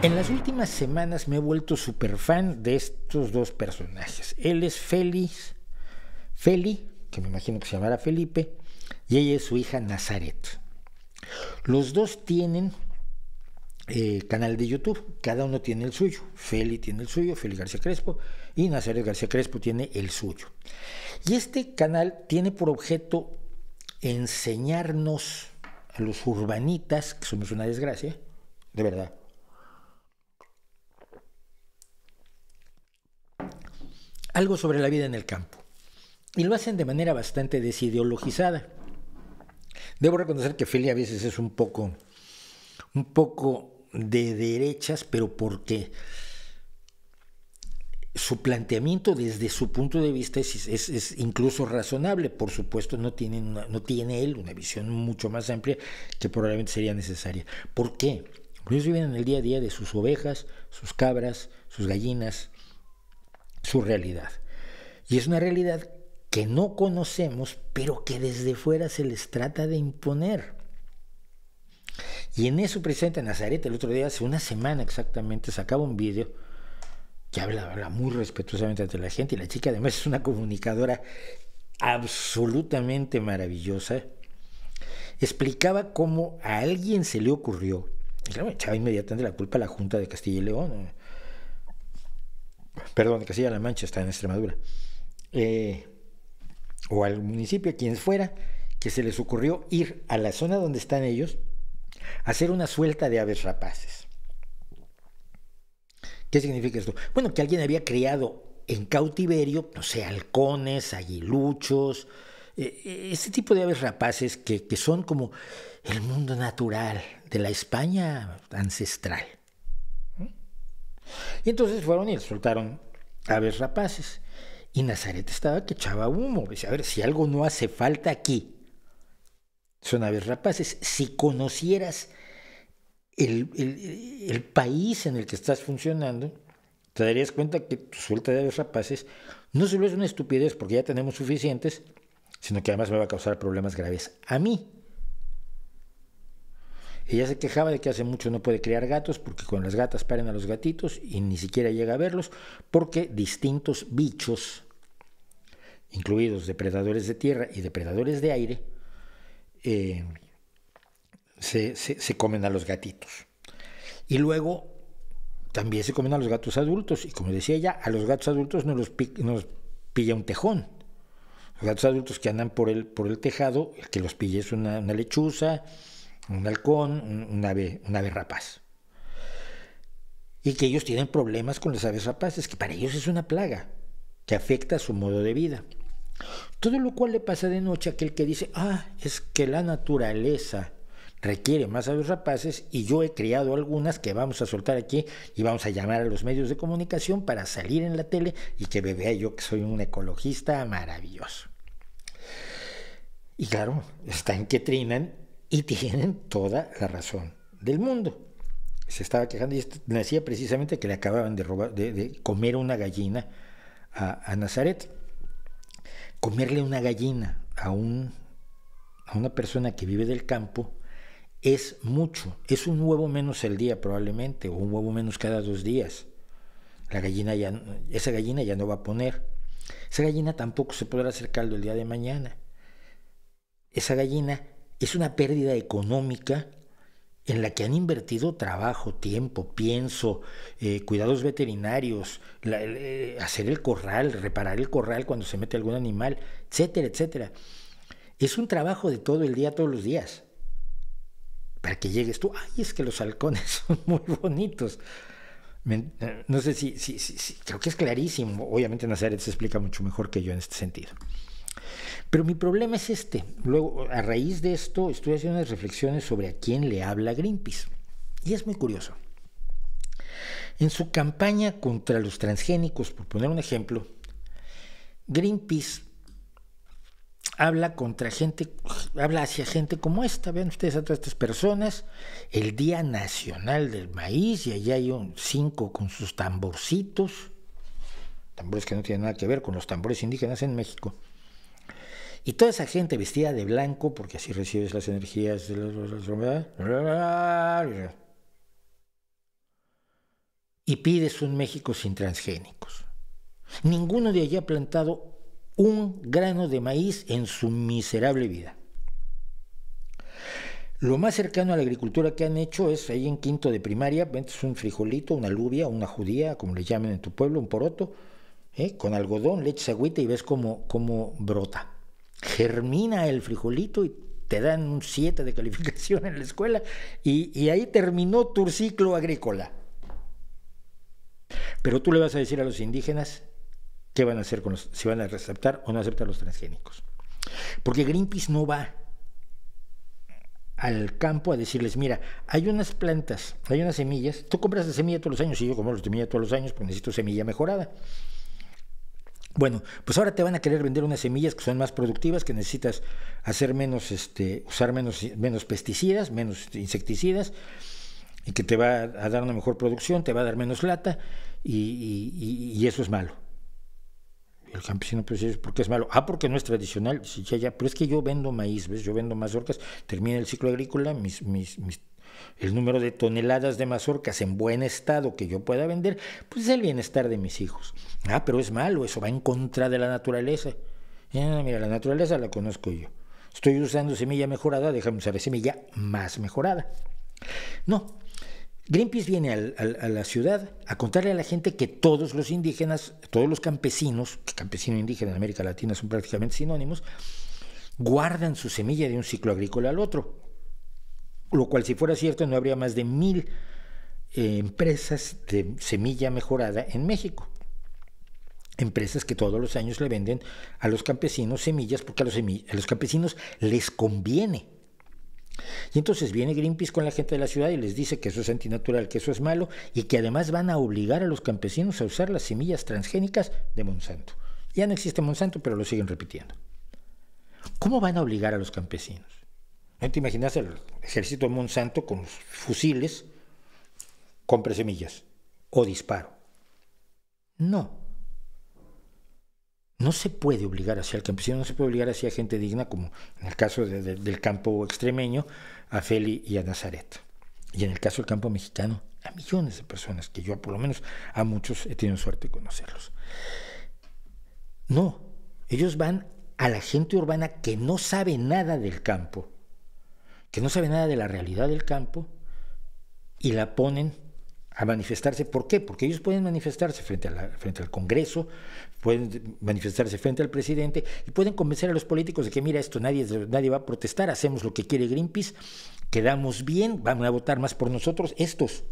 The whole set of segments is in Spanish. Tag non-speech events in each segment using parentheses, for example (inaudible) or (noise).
En las últimas semanas me he vuelto súper fan de estos dos personajes. Él es Félix, Feli, que me imagino que se llamará Felipe, y ella es su hija Nazaret. Los dos tienen eh, canal de YouTube, cada uno tiene el suyo. Feli tiene el suyo, Feli García Crespo, y Nazaret García Crespo tiene el suyo. Y este canal tiene por objeto enseñarnos a los urbanitas, que somos una desgracia, de verdad, algo sobre la vida en el campo. Y lo hacen de manera bastante desideologizada. Debo reconocer que Feli a veces es un poco, un poco de derechas, pero porque su planteamiento desde su punto de vista es, incluso razonable. Por supuesto, no, no tiene él una visión mucho más amplia que probablemente sería necesaria. ¿Por qué? Porque ellos viven en el día a día de sus ovejas, sus cabras, sus gallinas, su realidad. Y es una realidad que no conocemos, pero que desde fuera se les trata de imponer. Y en eso presenta Nazaret, el otro día, hace una semana exactamente, sacaba un vídeo que habla, habla muy respetuosamente ante la gente y la chica además es una comunicadora absolutamente maravillosa. Explicaba cómo a alguien se le ocurrió, y claro, echaba inmediatamente la culpa a la Junta de Castilla y León, perdón, Castilla-La Mancha está en Extremadura, eh, o al municipio, a quien fuera, que se les ocurrió ir a la zona donde están ellos, a hacer una suelta de aves rapaces. ¿Qué significa esto? Bueno, que alguien había criado en cautiverio, no sé, halcones, aguiluchos, eh, eh, ese este tipo de aves rapaces que son como el mundo natural de la España ancestral. Y entonces fueron y soltaron aves rapaces. Y Nazaret estaba que echaba humo. Dice, a ver, si algo no hace falta aquí, son aves rapaces. Si conocieras el, el país en el que estás funcionando, te darías cuenta que tu suelta de aves rapaces no solo es una estupidez porque ya tenemos suficientes, sino que además me va a causar problemas graves a mí. Ella se quejaba de que hace mucho no puede criar gatos porque con las gatas paren a los gatitos y ni siquiera llega a verlos porque distintos bichos, incluidos depredadores de tierra y depredadores de aire, eh, se, comen a los gatitos. Y luego también se comen a los gatos adultos y como decía ella, a los gatos adultos no los, pilla un tejón. Los gatos adultos que andan por el, por el tejado, el que los pille es una lechuza, un halcón, un, ave, ave rapaz. Y que ellos tienen problemas con las aves rapaces, que para ellos es una plaga que afecta a su modo de vida. Todo lo cual le pasa de noche a aquel que dice, ah, es que la naturaleza requiere más aves rapaces y yo he criado algunas que vamos a soltar aquí y vamos a llamar a los medios de comunicación para salir en la tele y que vea yo que soy un ecologista maravilloso. Y claro, está en que trinan y tienen toda la razón del mundo. Se estaba quejando y decía precisamente que le acababan de, robar, de, comer una gallina a, a, Nazaret. Comerle una gallina a, un, a una persona que vive del campo es mucho. Es un huevo menos el día probablemente, o un huevo menos cada dos días. La gallina ya, esa gallina ya no va a poner. Esa gallina tampoco se podrá hacer caldo el día de mañana. Esa gallina es una pérdida económica en la que han invertido trabajo, tiempo, pienso, eh, cuidados veterinarios, eh, hacer el corral, reparar el corral cuando se mete algún animal, etcétera, etcétera. Es un trabajo de todo el día, todos los días. Para que llegues tú, ay, es que los halcones (laughs) son muy bonitos. Eh, no sé si, creo que es clarísimo. Obviamente Nazaret se explica mucho mejor que yo en este sentido. Pero mi problema es este. Luego, a raíz de esto, estoy haciendo unas reflexiones sobre a quién le habla Greenpeace. Y es muy curioso. En su campaña contra los transgénicos, por poner un ejemplo, Greenpeace habla contra gente, habla hacia gente como esta. Vean ustedes a todas estas personas, el Día Nacional del Maíz, y allá hay un cinco con sus tamborcitos, tambores que no tienen nada que ver con los tambores indígenas en México. Y toda esa gente vestida de blanco, porque así recibes las energías de Y pides un México sin transgénicos. Ninguno de allí ha plantado un grano de maíz en su miserable vida. Lo más cercano a la agricultura que han hecho es ahí en quinto de primaria, ves un frijolito, una alubia, una judía, como le llamen en tu pueblo, un poroto, ¿eh? con algodón, leche, agüita y ves como cómo brota germina el frijolito y te dan un 7 de calificación en la escuela y, ahí terminó tu ciclo agrícola. Pero tú le vas a decir a los indígenas qué van a hacer, con los, si van a aceptar o no aceptar los transgénicos. Porque Greenpeace no va al campo a decirles, mira, hay unas plantas, hay unas semillas, tú compras la semilla todos los años y yo como la semilla todos los años porque necesito semilla mejorada. Bueno, pues ahora te van a querer vender unas semillas que son más productivas, que necesitas hacer menos, este, usar menos, menos pesticidas, menos insecticidas, y que te va a dar una mejor producción, te va a dar menos lata, y, eso es malo. El campesino, pues, ¿por qué es malo? Ah, porque no es tradicional. Sí, ya, ya. Pero es que yo vendo maíz, ¿ves? Yo vendo más mazorcas, termina el ciclo agrícola, mis, mis, mis el número de toneladas de mazorcas en buen estado que yo pueda vender, pues es el bienestar de mis hijos. Ah, pero es malo, eso va en contra de la naturaleza. mira, la naturaleza la conozco yo. Estoy usando semilla mejorada, déjame usar semilla más mejorada. No, Greenpeace viene a la ciudad a contarle a la gente que todos los indígenas, todos los campesinos, que campesino e indígena en América Latina son prácticamente sinónimos, guardan su semilla de un ciclo agrícola al otro lo cual si fuera cierto no habría más de mil eh, empresas de semilla mejorada en México. Empresas que todos los años le venden a los campesinos semillas porque a los, a los campesinos les conviene. Y entonces viene Greenpeace con la gente de la ciudad y les dice que eso es antinatural, que eso es malo y que además van a obligar a los campesinos a usar las semillas transgénicas de Monsanto. Ya no existe Monsanto, pero lo siguen repitiendo. ¿Cómo van a obligar a los campesinos? ¿No te imaginas el ejército de Monsanto con fusiles? Compre semillas o disparo. No. No se puede obligar hacia el campesino, no se puede obligar hacia gente digna, como en el caso del campo extremeño, a Feli y a Nazaret. Y en el caso del campo mexicano, a millones de personas, que yo por lo menos a muchos he tenido suerte de conocerlos. No, ellos van a la gente urbana que no sabe nada del campo que no sabe nada de la realidad del campo y la ponen a manifestarse. ¿Por qué? Porque ellos pueden manifestarse frente, frente al Congreso, pueden manifestarse frente al presidente y pueden convencer a los políticos de que, mira, esto nadie, nadie va a protestar, hacemos lo que quiere Greenpeace, quedamos bien, van a votar más por nosotros estos.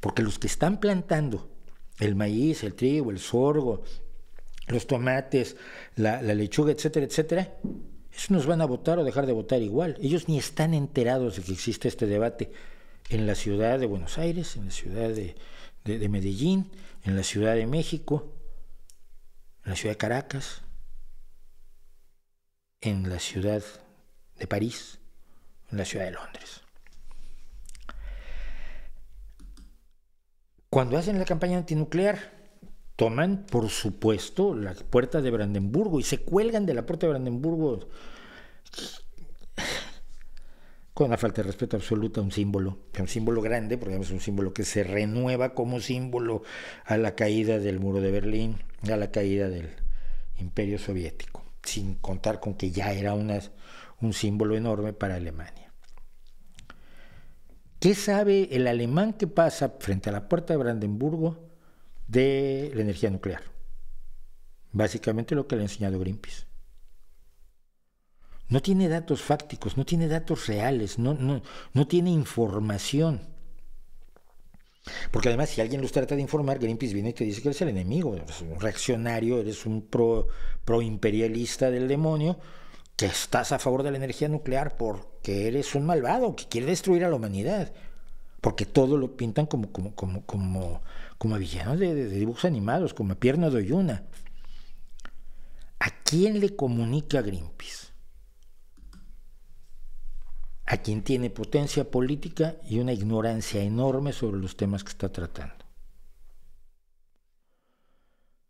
Porque los que están plantando el maíz, el trigo, el sorgo, los tomates, la, la lechuga, etcétera, etcétera, esos nos van a votar o dejar de votar igual. Ellos ni están enterados de que existe este debate en la ciudad de Buenos Aires, en la ciudad de Medellín, en la ciudad de México, en la ciudad de Caracas, en la ciudad de París, en la ciudad de Londres. Cuando hacen la campaña antinuclear, toman, por supuesto, la puerta de Brandenburgo y se cuelgan de la puerta de Brandenburgo con la falta de respeto absoluta a un símbolo, un símbolo grande, porque es un símbolo que se renueva como símbolo a la caída del muro de Berlín, a la caída del imperio soviético, sin contar con que ya era un símbolo enorme para Alemania. ¿Qué sabe el alemán que pasa frente a la puerta de Brandenburgo de la energía nuclear. Básicamente lo que le ha enseñado Greenpeace. No tiene datos fácticos, no tiene datos reales, no, no, tiene información. Porque además, si alguien los trata de informar, Greenpeace viene y te dice que eres el enemigo, eres un reaccionario, eres un pro, imperialista del demonio, que estás a favor de la energía nuclear porque eres un malvado, que quiere destruir a la humanidad. Porque todo lo pintan como, como, como, como como villanos de, dibujos animados, como Pierna de Oyuna. ¿A quién le comunica Greenpeace? A quién tiene potencia política y una ignorancia enorme sobre los temas que está tratando.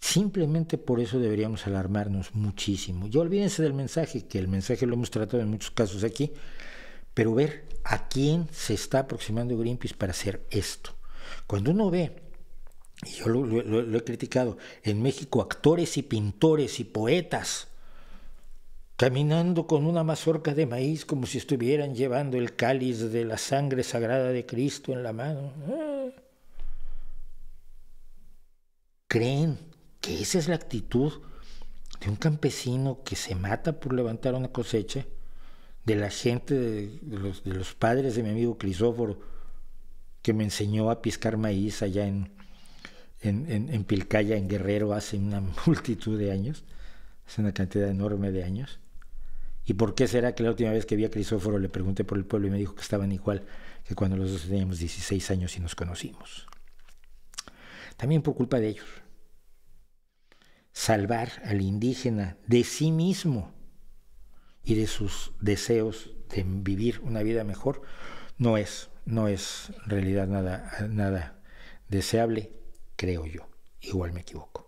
Simplemente por eso deberíamos alarmarnos muchísimo. Y olvídense del mensaje, que el mensaje lo hemos tratado en muchos casos aquí, pero ver a quién se está aproximando Greenpeace para hacer esto. Cuando uno ve y yo lo, he criticado, en México actores y pintores y poetas caminando con una mazorca de maíz como si estuvieran llevando el cáliz de la sangre sagrada de Cristo en la mano. ¿Creen que esa es la actitud de un campesino que se mata por levantar una cosecha? De la gente, de los, de los padres de mi amigo Crisóforo, que me enseñó a piscar maíz allá en, en, Pilcaya, en Guerrero, hace una (laughs) multitud de años, hace una cantidad enorme de años. ¿Y por qué será que la última vez que vi a Crisóforo le pregunté por el pueblo y me dijo que estaban igual que cuando los dos teníamos 16 años y nos conocimos? También por culpa de ellos. Salvar al indígena de sí mismo y de sus deseos de vivir una vida mejor no es, no es en realidad nada, nada deseable creo yo. Igual me equivoco.